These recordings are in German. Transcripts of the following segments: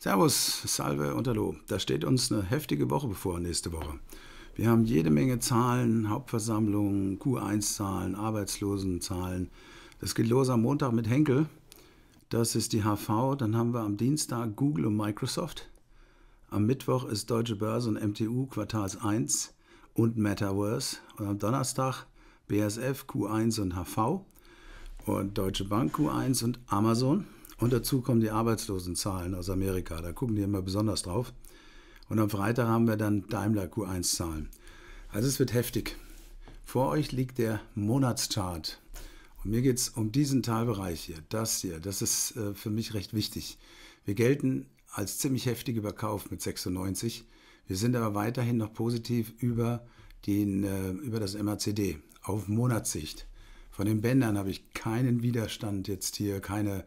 Servus, Salve und Hallo. Da steht uns eine heftige Woche bevor, nächste Woche. Wir haben jede Menge Zahlen, Hauptversammlungen, Q1-Zahlen, Arbeitslosenzahlen. Das geht los am Montag mit Henkel. Das ist die HV. Dann haben wir am Dienstag Google und Microsoft. Am Mittwoch ist Deutsche Börse und MTU Quartals 1 und Metaverse. Und am Donnerstag BSF, Q1 und HV. Und Deutsche Bank Q1 und Amazon. Und dazu kommen die Arbeitslosenzahlen aus Amerika. Da gucken die immer besonders drauf. Und am Freitag haben wir dann Daimler Q1-Zahlen. Also es wird heftig. Vor euch liegt der Monatschart. Und mir geht es um diesen Teilbereich hier, das hier. Das ist äh, für mich recht wichtig. Wir gelten als ziemlich heftig überkauft mit 96. Wir sind aber weiterhin noch positiv über, den, äh, über das MACD auf Monatssicht. Von den Bändern habe ich keinen Widerstand jetzt hier, keine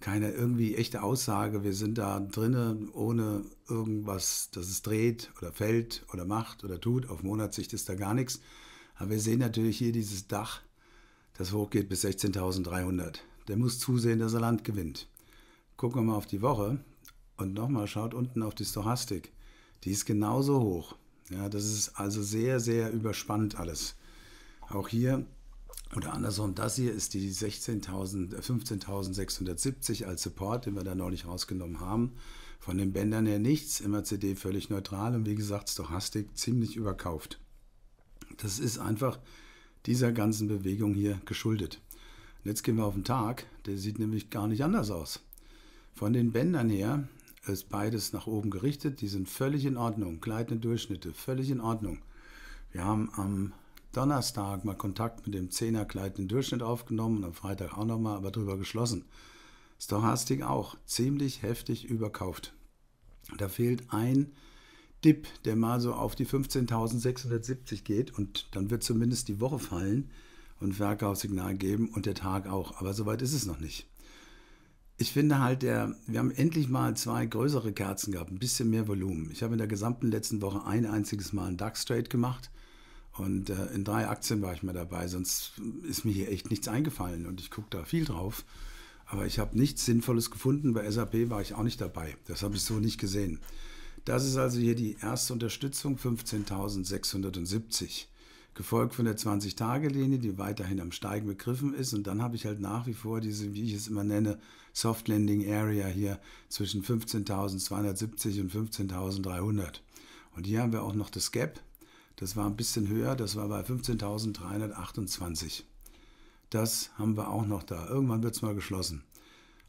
keine irgendwie echte Aussage. Wir sind da drinnen ohne irgendwas, dass es dreht oder fällt oder macht oder tut. Auf Monatssicht ist da gar nichts. Aber wir sehen natürlich hier dieses Dach, das hochgeht bis 16.300. Der muss zusehen, dass er Land gewinnt. Gucken wir mal auf die Woche und nochmal schaut unten auf die Stochastik. Die ist genauso hoch. Ja, das ist also sehr, sehr überspannt alles. Auch hier oder andersrum, das hier ist die 15.670 äh, als Support, den wir da neulich rausgenommen haben. Von den Bändern her nichts, MACD völlig neutral und wie gesagt, Stochastik ziemlich überkauft. Das ist einfach dieser ganzen Bewegung hier geschuldet. Und jetzt gehen wir auf den Tag, der sieht nämlich gar nicht anders aus. Von den Bändern her ist beides nach oben gerichtet, die sind völlig in Ordnung. Gleitende Durchschnitte, völlig in Ordnung. Wir haben am Donnerstag mal Kontakt mit dem Zehnerkleid den Durchschnitt aufgenommen und am Freitag auch nochmal, aber drüber geschlossen. Stochastik auch ziemlich heftig überkauft. Da fehlt ein Dip, der mal so auf die 15.670 geht und dann wird zumindest die Woche fallen und Verkaufssignal geben und der Tag auch. Aber soweit ist es noch nicht. Ich finde halt, der, wir haben endlich mal zwei größere Kerzen gehabt, ein bisschen mehr Volumen. Ich habe in der gesamten letzten Woche ein einziges Mal einen DAX-Trade gemacht. Und äh, in drei Aktien war ich mal dabei, sonst ist mir hier echt nichts eingefallen und ich gucke da viel drauf. Aber ich habe nichts Sinnvolles gefunden. Bei SAP war ich auch nicht dabei. Das habe ich so nicht gesehen. Das ist also hier die erste Unterstützung, 15.670. Gefolgt von der 20-Tage-Linie, die weiterhin am Steigen begriffen ist. Und dann habe ich halt nach wie vor diese, wie ich es immer nenne, Soft Landing Area hier zwischen 15.270 und 15.300. Und hier haben wir auch noch das Gap, das war ein bisschen höher, das war bei 15.328. Das haben wir auch noch da. Irgendwann wird es mal geschlossen.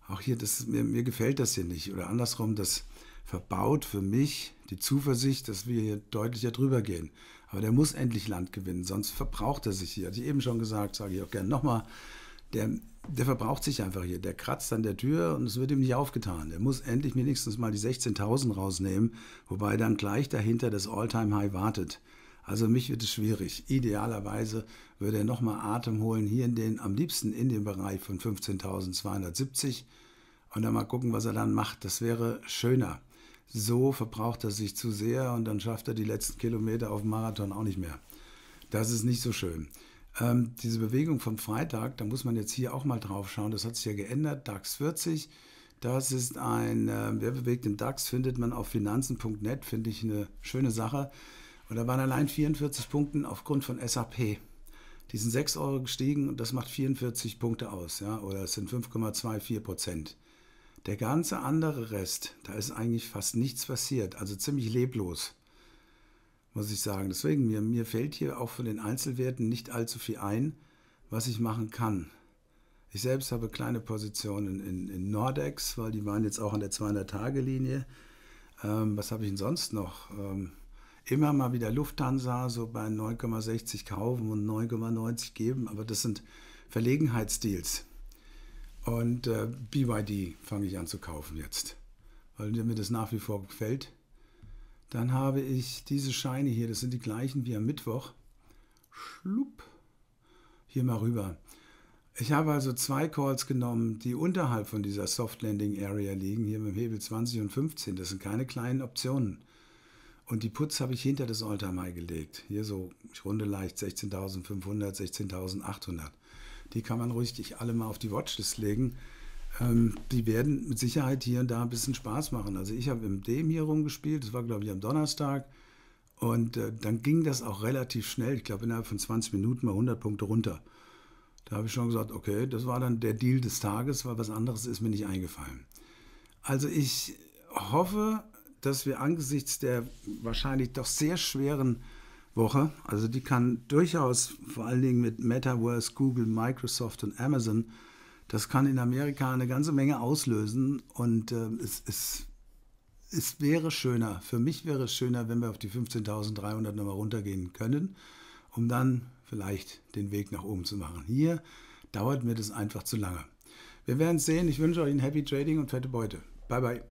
Auch hier, das, mir, mir gefällt das hier nicht. Oder andersrum, das verbaut für mich die Zuversicht, dass wir hier deutlicher drüber gehen. Aber der muss endlich Land gewinnen, sonst verbraucht er sich hier. Hatte ich eben schon gesagt, sage ich auch gerne nochmal. Der, der verbraucht sich einfach hier. Der kratzt an der Tür und es wird ihm nicht aufgetan. Der muss endlich wenigstens mal die 16.000 rausnehmen, wobei dann gleich dahinter das Alltime high wartet. Also mich wird es schwierig. Idealerweise würde er nochmal Atem holen, hier in den, am liebsten in den Bereich von 15.270 und dann mal gucken, was er dann macht. Das wäre schöner. So verbraucht er sich zu sehr und dann schafft er die letzten Kilometer auf dem Marathon auch nicht mehr. Das ist nicht so schön. Ähm, diese Bewegung vom Freitag, da muss man jetzt hier auch mal drauf schauen, das hat sich ja geändert. DAX 40, das ist ein, äh, wer bewegt den DAX, findet man auf finanzen.net, finde ich eine schöne Sache. Und da waren allein 44 Punkte aufgrund von SAP. Die sind 6 Euro gestiegen und das macht 44 Punkte aus, ja, oder es sind 5,24 Prozent. Der ganze andere Rest, da ist eigentlich fast nichts passiert, also ziemlich leblos, muss ich sagen. Deswegen, mir, mir fällt hier auch von den Einzelwerten nicht allzu viel ein, was ich machen kann. Ich selbst habe kleine Positionen in, in Nordex, weil die waren jetzt auch an der 200-Tage-Linie. Ähm, was habe ich denn sonst noch? Ähm, immer mal wieder Lufthansa so bei 9,60 kaufen und 9,90 geben, aber das sind Verlegenheitsdeals. Und äh, BYD fange ich an zu kaufen jetzt, weil mir das nach wie vor gefällt. Dann habe ich diese Scheine hier, das sind die gleichen wie am Mittwoch. Schlupp, hier mal rüber. Ich habe also zwei Calls genommen, die unterhalb von dieser Soft Landing Area liegen, hier mit dem Hebel 20 und 15. Das sind keine kleinen Optionen. Und die Putz habe ich hinter das Altar Mai gelegt. Hier so, ich runde leicht, 16.500, 16.800. Die kann man ruhig ich alle mal auf die Watchlist legen. Ähm, die werden mit Sicherheit hier und da ein bisschen Spaß machen. Also ich habe mit dem hier rumgespielt, das war glaube ich am Donnerstag. Und äh, dann ging das auch relativ schnell. Ich glaube innerhalb von 20 Minuten mal 100 Punkte runter. Da habe ich schon gesagt, okay, das war dann der Deal des Tages, weil was anderes ist mir nicht eingefallen. Also ich hoffe, dass wir angesichts der wahrscheinlich doch sehr schweren Woche, also die kann durchaus vor allen Dingen mit Metaverse, Google, Microsoft und Amazon, das kann in Amerika eine ganze Menge auslösen und äh, es, es, es wäre schöner, für mich wäre es schöner, wenn wir auf die 15.300 nochmal runtergehen können, um dann vielleicht den Weg nach oben zu machen. Hier dauert mir das einfach zu lange. Wir werden sehen. Ich wünsche euch ein Happy Trading und fette Beute. Bye, bye.